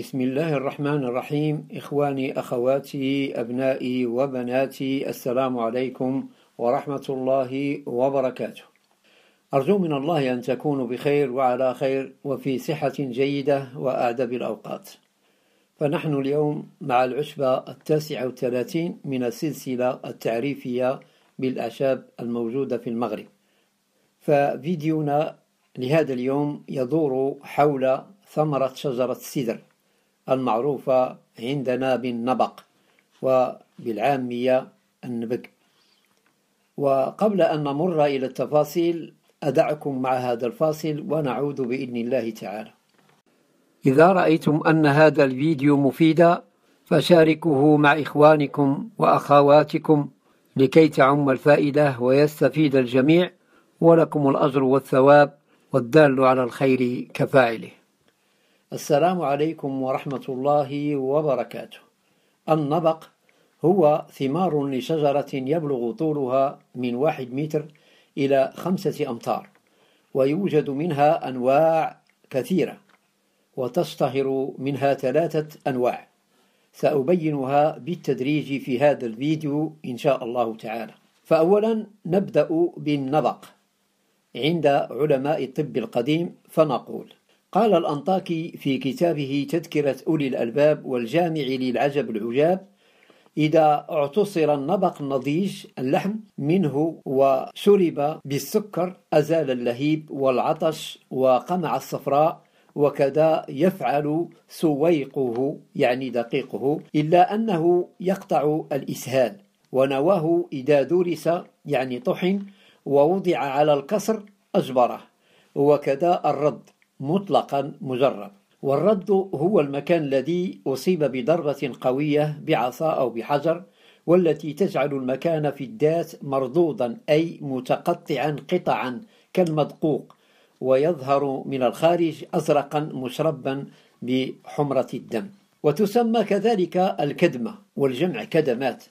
بسم الله الرحمن الرحيم إخواني أخواتي أبنائي وبناتي السلام عليكم ورحمة الله وبركاته أرجو من الله أن تكونوا بخير وعلى خير وفي صحة جيدة وأعدب الأوقات فنحن اليوم مع العشبة التاسعة والثلاثين من السلسلة التعريفية بالأعشاب الموجودة في المغرب ففيديونا لهذا اليوم يدور حول ثمرة شجرة السدر المعروفة عندنا بالنبق وبالعامية النبق وقبل أن نمر إلى التفاصيل أدعكم مع هذا الفاصل ونعود بإذن الله تعالى إذا رأيتم أن هذا الفيديو مفيد فشاركوه مع إخوانكم وأخواتكم لكي تعم الفائدة ويستفيد الجميع ولكم الأجر والثواب والدال على الخير كفاعله السلام عليكم ورحمة الله وبركاته النبق هو ثمار لشجرة يبلغ طولها من واحد متر إلى خمسة أمتار ويوجد منها أنواع كثيرة وتشتهر منها ثلاثة أنواع سأبينها بالتدريج في هذا الفيديو إن شاء الله تعالى فأولا نبدأ بالنبق عند علماء الطب القديم فنقول قال الأنطاكي في كتابه تذكرة أولي الألباب والجامع للعجب العجاب إذا اعتصر النبق النضيج اللحم منه وشرب بالسكر أزال اللهيب والعطش وقمع الصفراء وكذا يفعل سويقه يعني دقيقه إلا أنه يقطع الإسهال ونواه إذا درس يعني طحن ووضع على الكسر أجبره وكذا الرد مطلقا مجرب والرد هو المكان الذي أصيب بضربة قوية بعصا أو بحجر والتي تجعل المكان في الدات مرضوضا أي متقطعا قطعا كالمدقوق ويظهر من الخارج أزرقا مشربا بحمرة الدم وتسمى كذلك الكدمة والجمع كدمات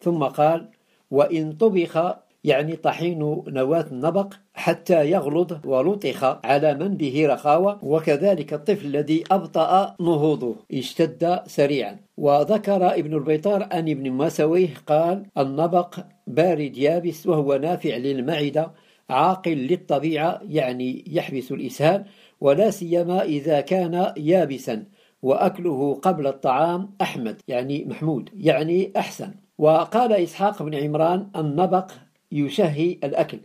ثم قال وإن طبخ يعني طحين نواة النبق حتى يغلظ ولطخ على من به رخاوة وكذلك الطفل الذي أبطأ نهوضه اشتد سريعا وذكر ابن البيطار أن ابن ماسويه قال النبق بارد يابس وهو نافع للمعدة عاقل للطبيعة يعني يحبس الإسهال ولا سيما إذا كان يابسا وأكله قبل الطعام أحمد يعني محمود يعني أحسن وقال إسحاق بن عمران النبق يشهي الأكل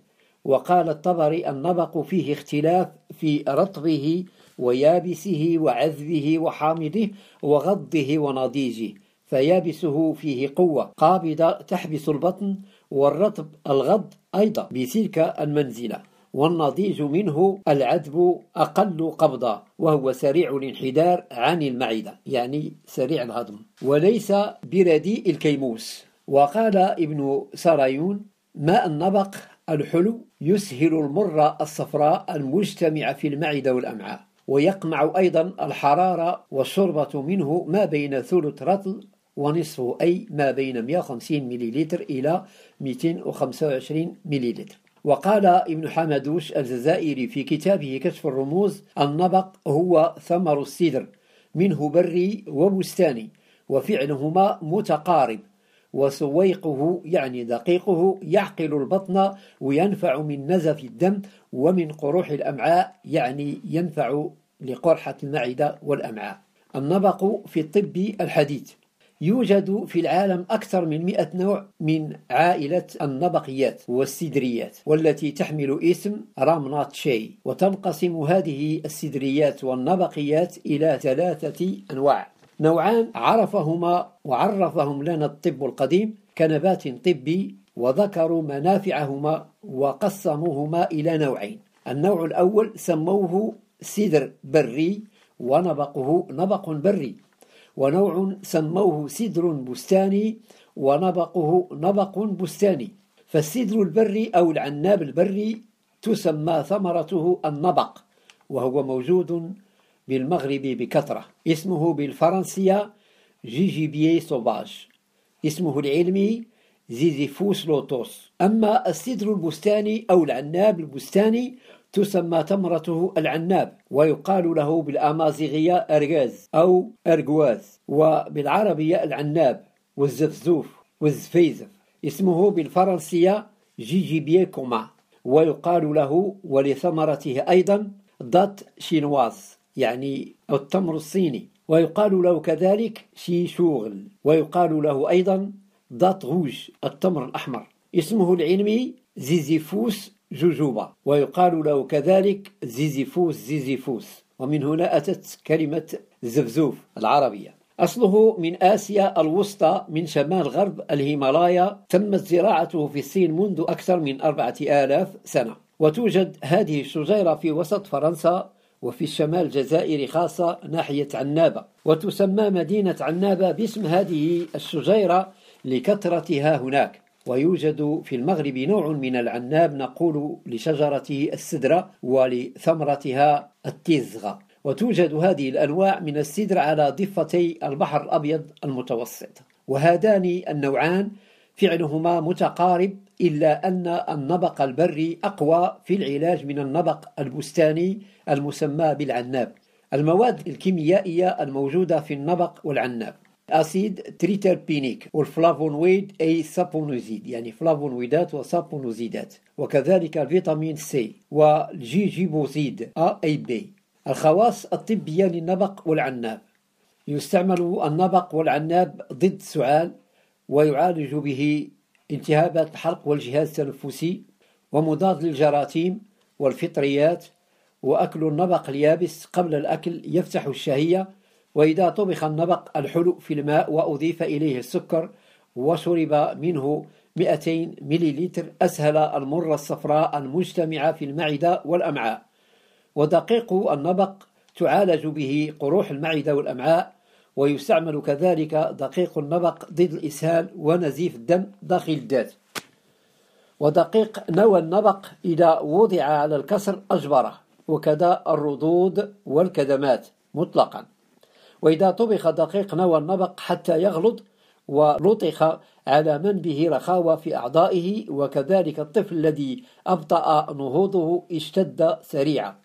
وقال الطبري النبق فيه اختلاف في رطبه ويابسه وعذبه وحامضه وغضه ونضيجه فيابسه فيه قوة قابضة تحبس البطن والرطب الغض أيضا بتلك المنزلة والنضيج منه العذب أقل قبضة وهو سريع الانحدار عن المعدة يعني سريع الهضم وليس برديء الكيموس وقال ابن سرايون ماء النبق الحلو يسهل المرة الصفراء المجتمعة في المعدة والأمعاء ويقمع أيضا الحرارة والشربة منه ما بين ثلث رطل ونصفه أي ما بين 150 مليلتر إلى 225 مليلتر وقال ابن حمدوش الجزائري في كتابه كشف الرموز النبق هو ثمر السدر منه بري وبستاني وفعلهما متقارب وسويقه يعني دقيقه يعقل البطن وينفع من نزف الدم ومن قروح الأمعاء يعني ينفع لقرحة المعدة والأمعاء النبق في الطب الحديث يوجد في العالم أكثر من مئة نوع من عائلة النبقيات والسدريات والتي تحمل اسم رامنات شي وتنقسم هذه السدريات والنبقيات إلى ثلاثة أنواع نوعان عرفهما وعرفهم لنا الطب القديم كنبات طبي وذكروا منافعهما وقسموهما إلى نوعين النوع الأول سموه سدر بري ونبقه نبق بري ونوع سموه سدر بستاني ونبقه نبق بستاني فالسدر البري أو العناب البري تسمى ثمرته النبق وهو موجود بالمغرب بكثرة اسمه بالفرنسية جيجيبيي سوفاج اسمه العلمي زيزيفوس لوتوس أما السدر البستاني أو العناب البستاني تسمى تمرته العناب ويقال له بالأمازيغية أرغاز أو أرغواز وبالعربية العناب والزفزوف والزفيزف اسمه بالفرنسية جيجيبيي كوما ويقال له ولثمرته أيضا دات شينواز يعني التمر الصيني ويقال له كذلك شيشوغل ويقال له أيضا داتغوج التمر الأحمر اسمه العلمي زيزيفوس جوجوبا ويقال له كذلك زيزيفوس زيزيفوس ومن هنا أتت كلمة زفزوف العربية أصله من آسيا الوسطى من شمال غرب الهيمالايا تمت زراعته في الصين منذ أكثر من أربعة آلاف سنة وتوجد هذه الشجيرة في وسط فرنسا وفي الشمال الجزائري خاصة ناحية عنابة وتسمى مدينة عنابة باسم هذه الشجيرة لكثرتها هناك ويوجد في المغرب نوع من العناب نقول لشجرته السدرة ولثمرتها التزغة وتوجد هذه الأنواع من السدر على ضفتي البحر الأبيض المتوسط وهذان النوعان فعلهما متقارب إلا أن النبق البري أقوى في العلاج من النبق البستاني المسمى بالعناب المواد الكيميائية الموجودة في النبق والعناب أسيد تريتربينيك والفلافونويد أي سابونوزيد يعني فلافونويدات وسابونوزيدات وكذلك الفيتامين سي والجيجيبوزيد أ أي بي الخواص الطبية للنبق والعناب يستعمل النبق والعناب ضد السعال ويعالج به التهابات الحلق والجهاز التنفسي ومضاد للجراثيم والفطريات وأكل النبق اليابس قبل الأكل يفتح الشهية وإذا طبخ النبق الحلو في الماء وأضيف إليه السكر وشرب منه 200 مليلتر أسهل المرة الصفراء المجتمعة في المعدة والأمعاء ودقيق النبق تعالج به قروح المعدة والأمعاء ويستعمل كذلك دقيق النبق ضد الإسهال ونزيف الدم داخل الذات ودقيق نوى النبق إذا وضع على الكسر أجبره وكذا الردود والكدمات مطلقا وإذا طبخ دقيق نوى النبق حتى يغلط ولطخ على من به رخاوة في أعضائه وكذلك الطفل الذي أبطأ نهوضه اشتد سريعا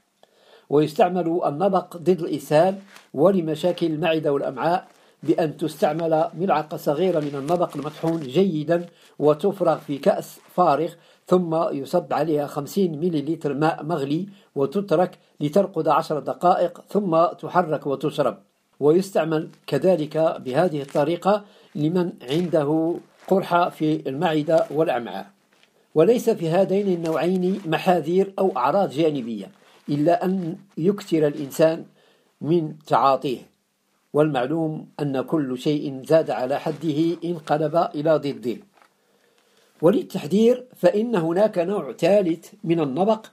ويستعمل النبق ضد الإسهال ولمشاكل المعدة والأمعاء بأن تستعمل ملعقة صغيرة من النبق المطحون جيدا وتفرغ في كأس فارغ ثم يصب عليها 50 مليلتر ماء مغلي وتترك لترقد 10 دقائق ثم تحرك وتشرب ويستعمل كذلك بهذه الطريقة لمن عنده قرحة في المعدة والأمعاء وليس في هذين النوعين محاذير أو أعراض جانبية إلا أن يكثر الإنسان من تعاطيه والمعلوم أن كل شيء زاد على حده انقلب إلى ضده وللتحذير فإن هناك نوع ثالث من النبق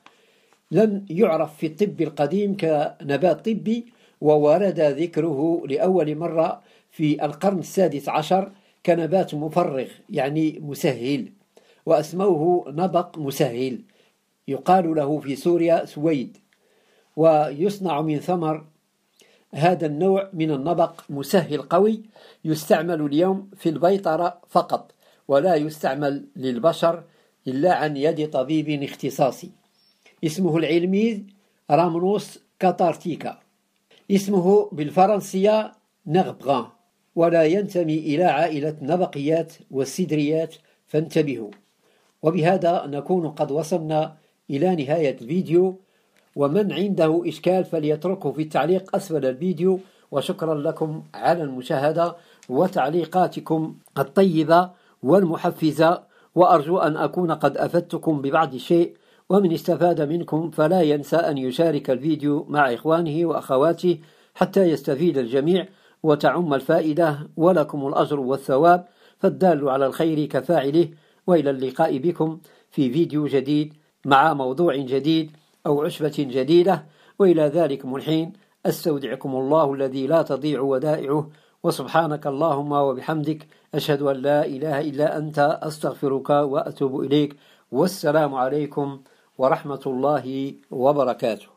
لم يعرف في الطب القديم كنبات طبي وورد ذكره لأول مرة في القرن السادس عشر كنبات مفرغ يعني مسهل وأسموه نبق مسهل يقال له في سوريا سويد ويصنع من ثمر هذا النوع من النبق مسهل قوي يستعمل اليوم في البيطرة فقط ولا يستعمل للبشر إلا عن يد طبيب اختصاصي اسمه العلمي رامنوس كاتارتيكا اسمه بالفرنسية نغبغان ولا ينتمي إلى عائلة النبقيات والسدريات فانتبهوا وبهذا نكون قد وصلنا إلى نهاية الفيديو ومن عنده إشكال فليتركه في التعليق أسفل الفيديو وشكرا لكم على المشاهدة وتعليقاتكم الطيبة والمحفزة وأرجو أن أكون قد أفدتكم ببعض شيء ومن استفاد منكم فلا ينسى أن يشارك الفيديو مع إخوانه وأخواته حتى يستفيد الجميع وتعم الفائدة ولكم الأجر والثواب فالدال على الخير كفاعله وإلى اللقاء بكم في فيديو جديد مع موضوع جديد أو عشبة جديدة وإلى ذلك الحين أستودعكم الله الذي لا تضيع ودائعه وسبحانك اللهم وبحمدك أشهد أن لا إله إلا أنت أستغفرك وأتوب إليك والسلام عليكم ورحمة الله وبركاته